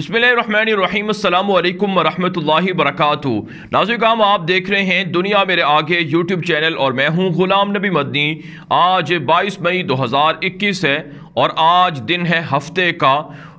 बसमिलीम वरहमल वरक नाजिकाम आप देख रहे हैं दुनिया मेरे आगे यूट्यूब चैनल और मैं हूं गुलाम नबी मदनी आज 22 मई 2021 है और आज दिन है हफ्ते का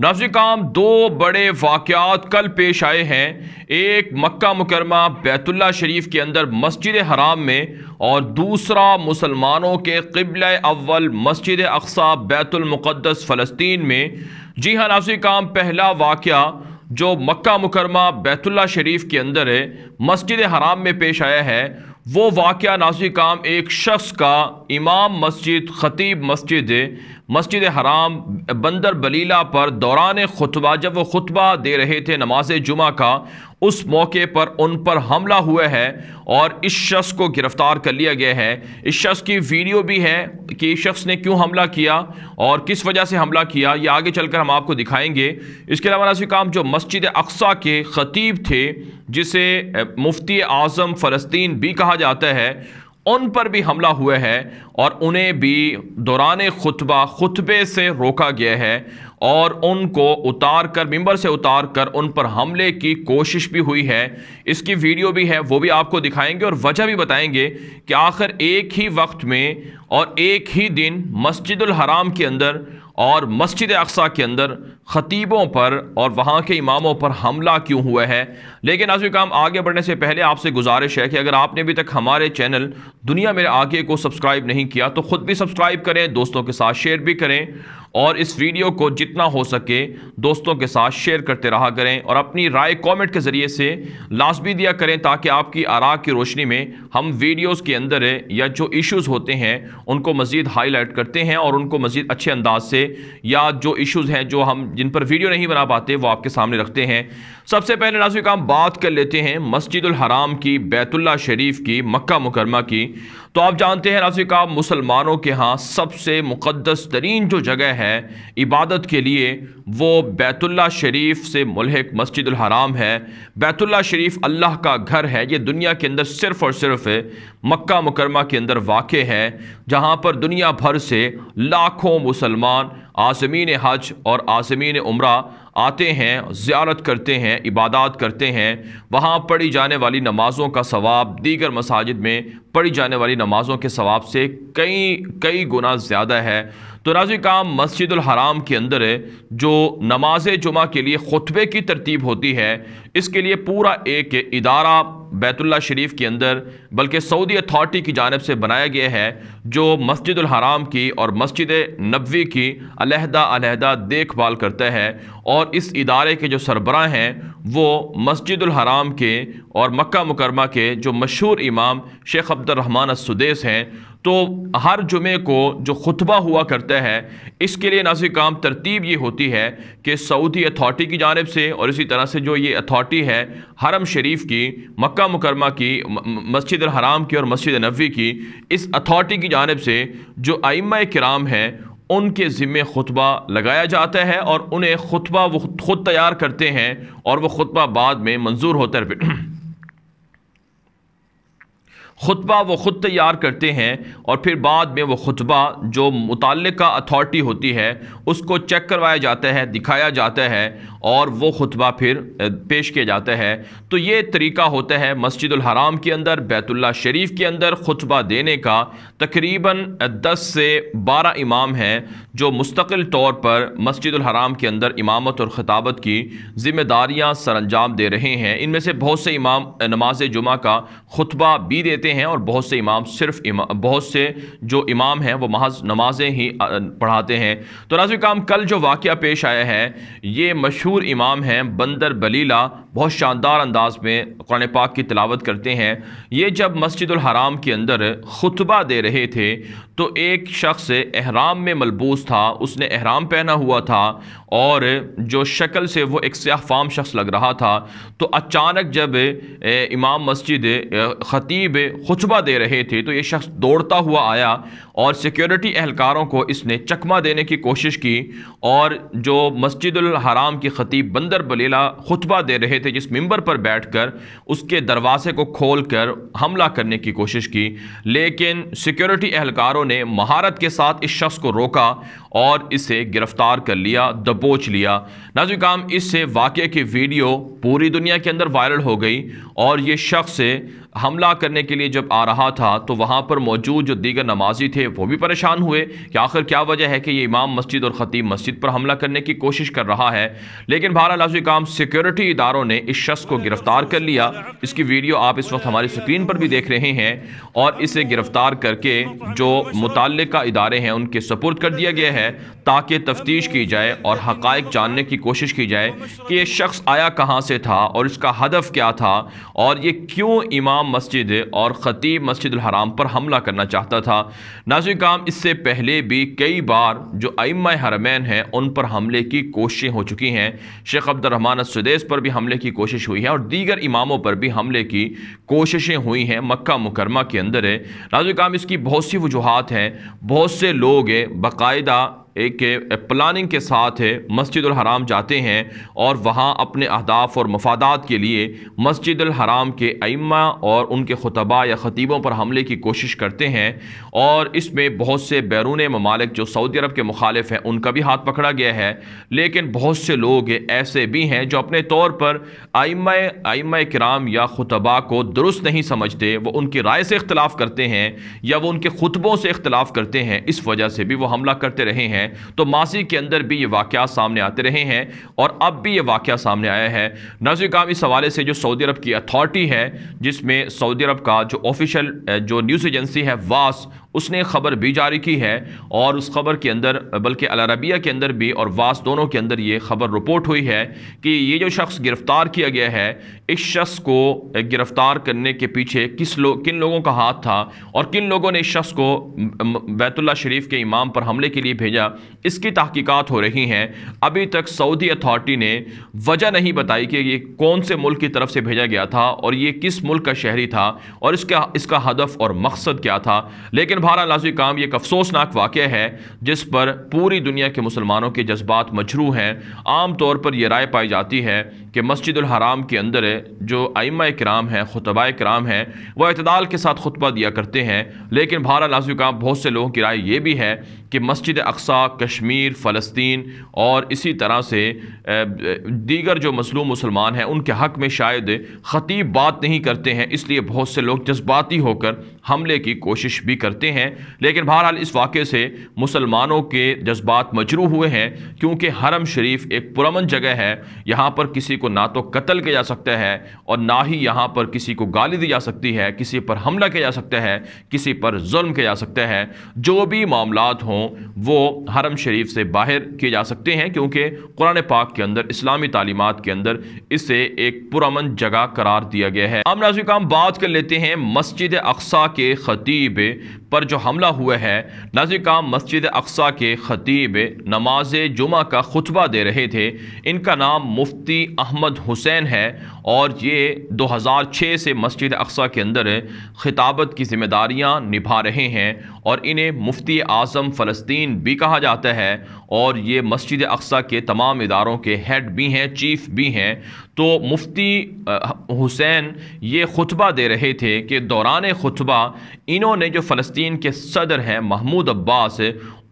नाजिकाम दो बड़े वाक़ात कल पेश आए हैं एक मक्का मुकरमा बैतुल्ला शरीफ के अंदर मस्जिद हराम में और दूसरा मुसलमानों के कबल अव्वल मस्जिद अकसा बैतुलमक़दस फ़लस्तीन में जी हाँ नाजिकाम पहला वाक़ जो मक्का मुकरमा बैतुल्ला शरीफ के अंदर है मस्जिद हराम में पेश आया है वो वाक़ नाजिकाम एक शख्स का इमाम मस्जिद ख़तीब मस्जिद मस्जिद हराम बंदर बलीला पर दौरान खुतबा जब वो खुतबा दे रहे थे नमाज जुमा का उस मौके पर उन पर हमला हुआ है और इस शख्स को गिरफ़्तार कर लिया गया है इस शख्स की वीडियो भी है कि इस शख्स ने क्यों हमला किया और किस वजह से हमला किया यह आगे चलकर हम आपको दिखाएंगे इसके अलावा नासी काम जो मस्जिद अक्सा के ख़तीब थे जिसे मुफ्ती आज़म फ़लस्तीन भी कहा जाता है उन पर भी हमला हुआ है और उन्हें भी दौरान खुतबा खुतबे से रोका गया है और उनको उतार कर मंबर से उतार कर उन पर हमले की कोशिश भी हुई है इसकी वीडियो भी है वो भी आपको दिखाएंगे और वजह भी बताएंगे कि आखिर एक ही वक्त में और एक ही दिन मस्जिद हराम के अंदर और मस्जिद अक्सा के अंदर ख़तीबों पर और वहाँ के इमामों पर हमला क्यों हुआ है लेकिन आज काम आगे बढ़ने से पहले आपसे गुजारिश है कि अगर आपने अभी तक हमारे चैनल दुनिया मेरे आगे को सब्सक्राइब नहीं किया तो ख़ुद भी सब्सक्राइब करें दोस्तों के साथ शेयर भी करें और इस वीडियो को जितना हो सके दोस्तों के साथ शेयर करते रहा करें और अपनी राय कमेंट के ज़रिए से लाजमी दिया करें ताकि आपकी आरा की रोशनी में हम वीडियोस के अंदर या जो इश्यूज होते हैं उनको मज़ीद हाईलाइट करते हैं और उनको मज़ीद अच्छे अंदाज से या जो इश्यूज़ हैं जो हम जिन पर वीडियो नहीं बना पाते वो आपके सामने रखते हैं सबसे पहले नाजिक हम बात कर लेते हैं मस्जिद हराम की बैतुल्ला शरीफ की मक्का मुकरमा की तो आप जानते हैं नाजिक मुसलमानों के यहाँ सबसे मुक़दस तरीन जो जगह है इबादत के लिए वो बैतुल्ला शरीफ से मलहक मस्जिद हराम है बैतुल्ला शरीफ अल्लाह का घर है ये दुनिया के अंदर सिर्फ़ और सिर्फ मक्का मुकरमा के अंदर वाक़ है जहाँ पर दुनिया भर से लाखों मुसलमान आसमीन हज और आसमीन उम्र आते हैं ज़्यारत करते हैं इबादत करते हैं वहाँ पढ़ी जाने वाली नमाज़ों का सवाब दीगर मसाजिद में पढ़ी जाने वाली नमाज़ों के सवाब से कई कई गुना ज़्यादा है तो राजी काम मस्जिद हराम के अंदर जो नमाज जुमा के लिए खुतबे की तरतीब होती है इसके लिए पूरा एक इदारा बैतुल्ला शरीफ के अंदर बल्कि सऊदी अथॉरिटी की जानब से बनाया गया है जो मस्जिद हराम की और मस्जिद नबी की अलहदा अलहदा देखभाल करता है और इस इदारे के जो सरबराह हैं वो मस्जिद हराम के और मक्का मुकरमा के जो मशहूर इमाम शेख अब्दुलरहमान सुदेस हैं तो हर जुमे को जो खुतबा हुआ करता है इसके लिए नाजिक काम तरतीब ये होती है कि सऊदी अथॉरिटी की जानब से और इसी तरह से जो ये अथॉरिटी है हरम शरीफ की मक्का मुकरमा की मस्जिद हराम की और मस्जिद नबी की इस अथॉरिटी की जानब से जो आइम कराम हैं उनके ज़िम्मे खुतबा लगाया जाता है और उन्हें खुतबा वो खुद तैयार करते हैं और वह खुतबा बाद में मंजूर होता है खुतबा वो ख़ुद तैयार करते हैं और फिर बाद में वो खुतबा जो मुतल अथॉरिटी होती है उसको चेक करवाया जाता है दिखाया जाता है और वो खुतबा फिर पेश किया जाता है तो ये तरीका होता है मस्जिद हराम के अंदर बैतुल्ला शरीफ के अंदर खुतबा देने का तकरीबन दस से बारह इमाम हैं जो मुस्तकिल तौर पर मस्जिद हराम के अंदर इमामत और ख़ताबत की जिम्मेदारियाँ अंजाम दे रहे हैं इनमें से बहुत से इमाम नमाज जुमा का खुतबा भी देते देते हैं और बहुत से इमाम सिर्फ इमा, बहुत से जो इमाम हैं वो महज नमाजें ही पढ़ाते हैं तो नाजिक काम कल जो वाक़ पेश आया है ये मशहूर इमाम हैं बंदर बलीला बहुत शानदार अंदाज में कुरान पाक की तिलावत करते हैं ये जब मस्जिद हराम के अंदर खुतबा दे रहे थे तो एक शख्स अहराम में मलबूस था उसने अहराम पहना हुआ था और जो शक्ल से वो एक फाम शख्स लग रहा था तो अचानक जब इमाम मस्जिद ख़तीब खुतबा दे रहे थे तो ये शख्स दौड़ता हुआ आया और सिक्योरिटी एहलकारों को इसने चकमा देने की कोशिश की और जो मस्जिदुल हराम की ख़तीब बंदर बलीला खुतबा दे रहे थे जिस मंबर पर बैठकर उसके दरवाजे को खोलकर हमला करने की कोशिश की लेकिन सिक्योरिटी एहलकारों ने महारत के साथ इस शख्स को रोका और इसे गिरफ़्तार कर लिया दबोच लिया नाजुक काम इससे वाक़े की वीडियो पूरी दुनिया के अंदर वायरल हो गई और ये शख्स हमला करने के लिए जब आ रहा था तो वहाँ पर मौजूद जो दीगर नमाजी थे वो भी परेशान हुए कि आखिर क्या वजह है कि ये इमाम मस्जिद और ख़तीब मस्जिद पर हमला करने की कोशिश कर रहा है लेकिन बहरहाल आज काम सिक्योरिटी इदारों ने इस शख्स को गिरफ्तार कर लिया इसकी वीडियो आप इस वक्त हमारी स्क्रीन पर भी देख रहे हैं और इसे गिरफ्तार करके जो मुतल इदारे हैं उनके सपुर्द कर दिया गया है ताकि तफ्तीश की जाए और हक़ जानने की कोशिश की जाए कि ये शख्स आया कहाँ से था और इसका हदफ क्या था और ये क्यों इमाम हराम मस्जिद और ख़तीब मस्जिद हराम पर हमला करना चाहता था नाजिक काम इससे पहले भी कई बार जो आइम हरमैन हैं उन पर हमले की कोशिशें हो चुकी हैं शेख अब्दुलरहमान सुदेस पर भी हमले की कोशिश हुई है और दीगर इमामों पर भी हमले की कोशिशें हुई हैं मक्का मुकरमा के अंदर है नाजिक काम इसकी बहुत सी वजूहत हैं बहुत से लोग बाकायदा एक प्लानिंग के साथ मस्जिद हराम जाते हैं और वहाँ अपने अहदाफ और मफादात के लिए मस्जिद हराम के अइमा और उनके खुतबा या ख़तीबों पर हमले की कोशिश करते हैं और इसमें बहुत से बैरून ममालिक जो सऊदी अरब के मुखालिफ हैं उनका भी हाथ पकड़ा गया है लेकिन बहुत से लोग ऐसे भी हैं जो अपने तौर पर आइमा आइमा कराम या खुतबा को दुरुस्त नहीं समझते वो उनकी राय से इख्तलाफ करते हैं या वो उनके खुतबों से इख्तलाफ करते हैं इस वजह से भी वो हमला करते रहे हैं हैं तो माजी के अंदर भी ये वाक़ सामने आते रहे हैं और अब भी ये वाक़ सामने आया है नाजिक काम इस हवाले से जो सऊदी अरब की अथॉरिटी है जिसमें सऊदी अरब का जो ऑफिशियल जो न्यूज़ एजेंसी है वास उसने खबर भी जारी की है और उस खबर के अंदर बल्कि अलरबिया के अंदर भी और वास दोनों के अंदर ये खबर रिपोर्ट हुई है कि ये जो शख्स गिरफ़्तार किया गया है इस शख्स को गिरफ़्तार करने के पीछे किस लोग किन लोगों का हाथ था और किन लोगों ने इस शख्स को बैतुल्ला शरीफ के इमाम पर हमले के लिए भेजा इसकी तहकीकत हो रही हैं अभी तक सऊदी अथॉरिटी ने वजह नहीं बताई कि ये कौन से मुल्क की तरफ से भेजा गया था और ये किस मुल्क का शहरी था और इसका इसका हदफ और मकसद क्या था लेकिन बहरहाल लाजी काम एक अफसोसनाक वाक़ है जिस पर पूरी दुनिया के मुसलमानों के जज्बात मजरू हैं आम तौर पर यह राय पाई जाती है कि मस्जिद हराम के अंदर जो आइमा कराम हैं खुतबा कराम हैं वह अतदाल के साथ खुतबा दिया करते हैं लेकिन बहरहाल लाजी काम बहुत से लोगों की राय ये भी है कि मस्जिद अकसा कश्मीर फ़लस्तीन और इसी तरह से दीगर जो मसलूम मुसलमान हैं उनके हक़ में शायद ख़तीब बात नहीं करते हैं इसलिए बहुत से लोग जज्बाती होकर हमले की कोशिश भी करते हैं लेकिन बहरहाल इस वाक़े से मुसलमानों के जज्बात मजरू हुए हैं क्योंकि हरम शरीफ एक पुरमन जगह है यहाँ पर किसी को ना तो कत्ल किया जा सकता है और ना ही यहाँ पर किसी को गाली दी जा सकती है किसी पर हमला किया जा सकता है किसी पर जुल्म किया जा सकता है जो भी मामला हों हों वो हरम शरीफ से बाहर किए जा सकते हैं क्योंकि कुरान पाक के अंदर इस्लामी तालीमत के अंदर इसे एक पुरमन जगह करार दिया गया है अब नाजिक हम बात कर लेते हैं मस्जिद अक्सा के ख़तीब पर जो हमला हुआ है नाजिक मस्जिद अक्सा के ख़तीब नमाज जुमा का खुतबा दे रहे थे इनका नाम मुफ्ती अहमद हुसैन है और ये 2006 से मस्जिद अक्सा के अंदर खिताबत की जिम्मेदारियां निभा रहे हैं और इन्हें मुफ्ती आज़म फ़लस्तीन भी कहा जाता है और ये मस्जिद अक्सा के तमाम इदारों के हेड भी हैं चीफ भी हैं तो मुफ्ती हुसैन ये खुतबा दे रहे थे कि दौरान खुतबा इन्होंने जो फ़लस्तीन के सदर हैं महमूद अब्बास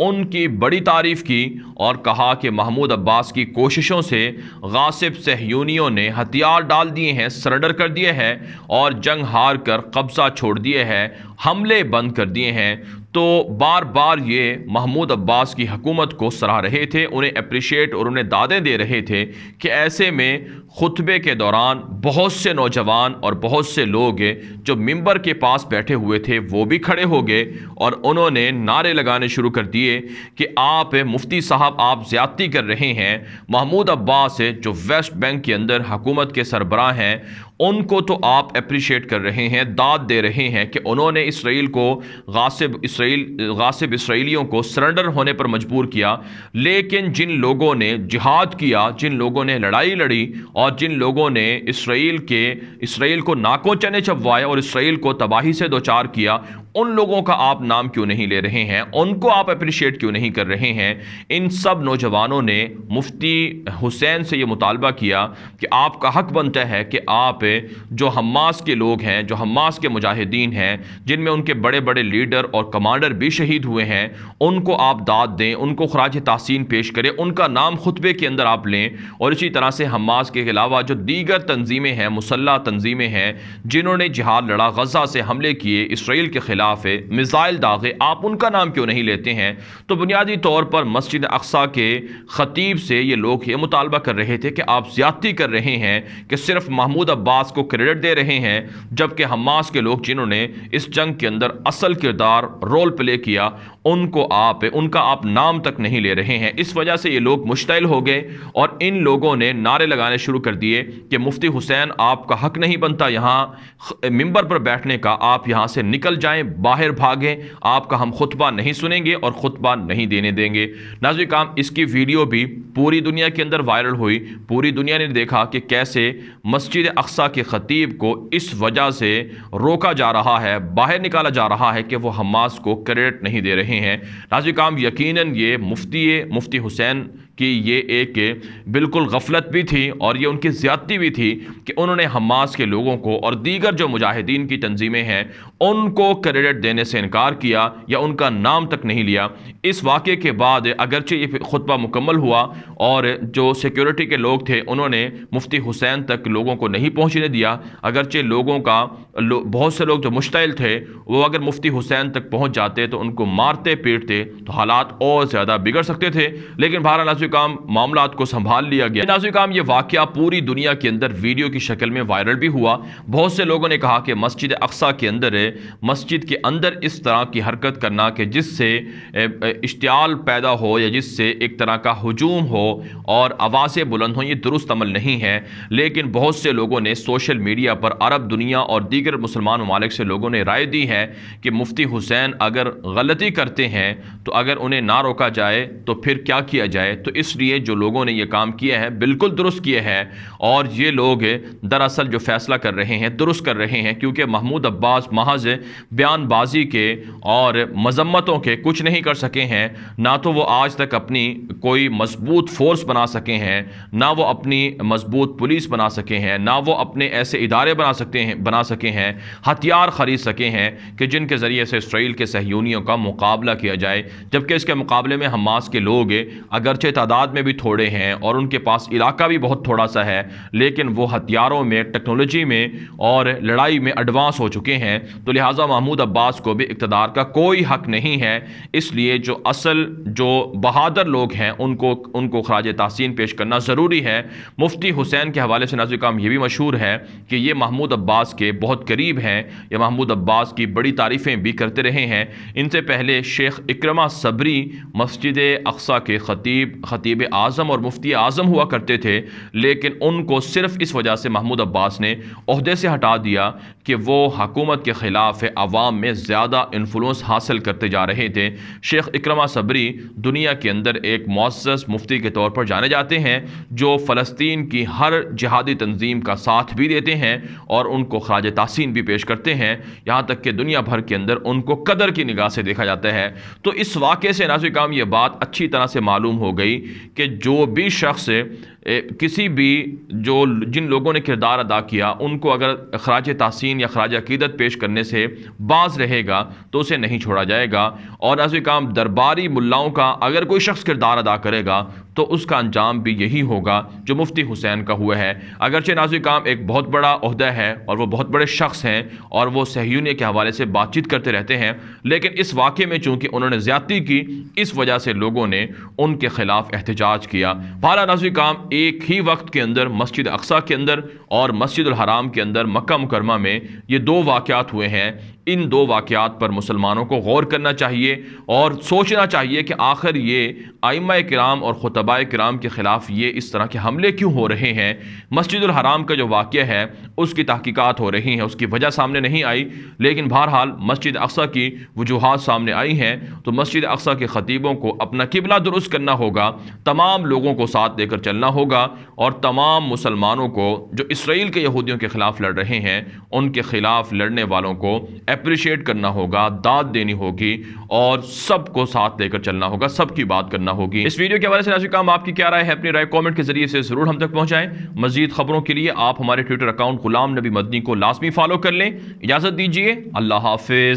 उनकी बड़ी तारीफ़ की और कहा कि महमूद अब्बास की कोशिशों से गासिब सहयूनियों ने हथियार डाल दिए हैं सरेंडर कर दिए हैं और जंग हार कर कब्ज़ा छोड़ दिए हैं हमले बंद कर दिए हैं तो बार बार ये महमूद अब्बास की हकूमत को सराह रहे थे उन्हें अप्रिशिएट और उन्हें दादे दे रहे थे कि ऐसे में खुतबे के दौरान बहुत से नौजवान और बहुत से लोग जो मिंबर के पास बैठे हुए थे वो भी खड़े हो गए और उन्होंने नारे लगाने शुरू कर दिए कि आप मुफ्ती साहब आप ज़्यादती कर रहे हैं महमूद अब्बास जो वेस्ट बैंक के अंदर हकूमत के सरबरा हैं उनको तो आप अप्रिशिएट कर रहे हैं दाद दे रहे हैं कि उन्होंने इसराइल को गासिब इस इसराइल गासिब इसराइलियों को सरेंडर होने पर मजबूर किया लेकिन जिन लोगों ने जिहाद किया जिन लोगों ने लड़ाई लड़ी और जिन लोगों ने इसराइल के इसराइल को नाकों चने छपवाए और इसराइल को तबाही से दो चार किया उन लोगों का आप नाम क्यों नहीं ले रहे हैं उनको आप अप्रिशिएट क्यों नहीं कर रहे हैं इन सब नौजवानों ने मुफ्ती हुसैन से ये मुतालबा किया कि आपका हक बनता है कि आप जो हमास के लोग हैं जो हमास के मुजाहिदीन हैं जिनमें उनके बड़े बड़े लीडर और कमांडर भी शहीद हुए हैं उनको आप दाद दें उनको खराज तहसिन पेश करें उनका नाम खुतबे के अंदर आप लें और इसी तरह से हमास के अलावा जो दीगर तनज़ीमें हैं मुसल्ह तनज़ीमें हैं जिन्होंने जिहाद लड़ा गजा से हमले किए इसराइल के खिलाफ ख़िलाफ़ मिज़ाइल दागे आप उनका नाम क्यों नहीं लेते हैं तो बुनियादी तौर पर मस्जिद अक्सा के ख़तीब से ये लोग ये मुतालबा कर रहे थे कि आप ज़्यादती कर रहे हैं कि सिर्फ महमूद अब्बास को क्रेडिट दे रहे हैं जबकि हमास के लोग जिन्होंने इस जंग के अंदर असल किरदार रोल प्ले किया उनको आप उनका आप नाम तक नहीं ले रहे हैं इस वजह से ये लोग मुश्तिल हो गए और इन लोगों ने नारे लगाने शुरू कर दिए कि मुफ्ती हुसैन आपका हक नहीं बनता यहाँ मिंबर पर बैठने का आप यहाँ से निकल जाएं बाहर भागें आपका हम खुतबा नहीं सुनेंगे और खुतबा नहीं देने देंगे नाजी काम इसकी वीडियो भी पूरी दुनिया के अंदर वायरल हुई पूरी दुनिया ने देखा कि कैसे मस्जिद अक्सा के ख़तीब को इस वजह से रोका जा रहा है बाहर निकाला जा रहा है कि वह हमास को क्रेडिट नहीं दे रहे हैं नाजी काम यकीन ये मुफ्ती मुफ्ती हुसैन कि ये एक बिल्कुल गफलत भी थी और ये उनकी ज़्यादती भी थी कि उन्होंने हमास के लोगों को और दीगर जो मुजाहिदीन की तंजीमें हैं उनको क्रेडिट देने से इनकार किया या उनका नाम तक नहीं लिया इस वाक़े के बाद अगरचे ये खुतबा मुकम्मल हुआ और जो सिक्योरिटी के लोग थे उन्होंने मुफ्ती हुसैन तक लोगों को नहीं पहुँचने दिया अगरचे लोगों का लो, बहुत से लोग जो मुश्तल थे वो अगर मुफ्ती हुसैन तक पहुँच जाते तो उनको मारते पीटते तो हालात और ज़्यादा बिगड़ सकते थे लेकिन बहरहाल काम मामला को संभाल लिया गया नाजुक काम ये पूरी दुनिया के अंदर वीडियो की शक्ल में वायरल भी हुआ बहुत से लोगों ने कहा कि मस्जिद अक्सा के अंदर मस्जिद के अंदर इस तरह की हरकत करना कि जिससे इश्तियाल पैदा हो या जिससे एक तरह का हजूम हो और आवाज़ें बुलंद हों ये दुरुस्त अमल नहीं है लेकिन बहुत से लोगों ने सोशल मीडिया पर अरब दुनिया और दीगर मुसलमान ममालिक से लोगों ने राय दी है कि मुफ्ती हुसैन अगर गलती करते हैं तो अगर उन्हें ना रोका जाए तो फिर क्या किया जाए तो इसलिए जो लोगों ने ये काम किए हैं बिल्कुल दुरुस्त किए हैं और ये लोग दरअसल जो फैसला कर रहे हैं दुरुस्त कर रहे हैं क्योंकि महमूद अब्बास महज बयानबाजी के और मजम्मतों के कुछ नहीं कर सके हैं ना तो वो आज तक अपनी कोई मजबूत फोर्स बना सके हैं ना वो अपनी मजबूत पुलिस बना सके हैं ना वो अपने ऐसे इदारे बना सकते हैं बना सके हैं हथियार ख़रीद सके हैं कि जिनके ज़रिए से इसराइल के सहयोगियों का मुकाबला किया जाए जबकि इसके मुकाबले में हमास के लोग अगरचे तादाद में भी थोड़े हैं और उनके पास इलाका भी बहुत थोड़ा सा है लेकिन वो हथियारों में टेक्नोलॉजी में और लड़ाई में एडवांस हो चुके हैं तो लिहाजा महमूद अब्बास को भी इकतदार का कोई हक नहीं है इसलिए जो असल जो बहादुर लोग हैं उनको उनको खराज तहसीन पेश करना ज़रूरी है मुफ्ती हुसैन के हवाले से नाजिक काम ये भी मशहूर है कि ये महमूद अब्बास के बहुत करीब हैं या महमूद अब्बास की बड़ी तारीफ़ें भी करते रहे हैं इनसे पहले शेख इक्रमा सबरी मस्जिद अक्सा के खतीब ख़तीब आज़म और मुफ्ती आज़म हुआ करते थे लेकिन उनको सिर्फ इस वजह से महमूद अब्बास ने अहदे से हटा दिया कि वो हकूमत के ख़िलाफ़ आवाम में ज़्यादा इन्फ्लुंस हासिल करते जा रहे थे शेख इक्रमा सबरी दुनिया के अंदर एक मौसस मुफ्ती के तौर पर जाने जाते हैं जो फ़लस्तीन की हर जहादी तंजीम का साथ भी देते हैं और उनको खराज तहसिन भी पेश करते हैं यहाँ तक कि दुनिया भर के अंदर उनको कदर की निगाह से देखा जाता है तो इस वाक़े से नाजिक ये बात अच्छी तरह से मालूम हो गई कि जो भी शख्स किसी भी जो जिन लोगों ने किरदार अदा किया उनको अगर खराज तहसीन या खराज अकीदत पेश करने से बाज रहेगा तो उसे नहीं छोड़ा जाएगा और अज काम दरबारी मुलाओं का अगर कोई शख्स किरदार अदा करेगा तो उसका अंजाम भी यही होगा जो मुफ्ती हुसैन का हुआ है अगरचे नाजुल काम एक बहुत बड़ा अहदा है और वह बहुत बड़े शख्स हैं और वह सहयूनी के हवाले से बातचीत करते रहते हैं लेकिन इस वाक़े में चूँकि उन्होंने ज़्यादती की इस वजह से लोगों ने उनके ख़िलाफ़ एहतजाज किया बाला नजवी काम एक ही वक्त के अंदर मस्जिद अक्सा के अंदर और मस्जिद हराम के अंदर मक्का मुकरमा में ये दो वाक़ात हुए हैं इन दो वाक़ात पर मुसलमानों को गौर करना चाहिए और सोचना चाहिए कि आखिर ये आइमा कराम और ख़ुतबा कराम के ख़िलाफ़ ये इस तरह के हमले क्यों हो रहे हैं मस्जिद हराम का जो वाक़ है उसकी तहकीक़ात हो रही हैं उसकी वजह सामने नहीं आई लेकिन बहरहाल मस्जिद अक्सा की वजूहत सामने आई हैं तो मस्जिद अक्सा के ख़तीबों को अपना किबला दुरुस्त करना होगा तमाम लोगों को साथ देकर चलना होगा और तमाम मुसलमानों को जो इसराइल के यहूदियों के ख़िलाफ़ लड़ रहे हैं उनके ख़िलाफ़ लड़ने वालों को अप्रिशिएट करना होगा दाद देनी होगी और सबको साथ देकर चलना होगा सबकी बात करना होगी इस वीडियो के हवाले से नाशिकाम आपकी क्या राय है अपनी राय कॉमेंट के जरिए से ज़रूर हम तक पहुँचाएँ मजीद खबरों के लिए आप हमारे ट्विटर अकाउंट गुलाम नबी मदनी को लाजमी फॉलो कर लें इजाज़त दीजिए अल्लाह हाफिज़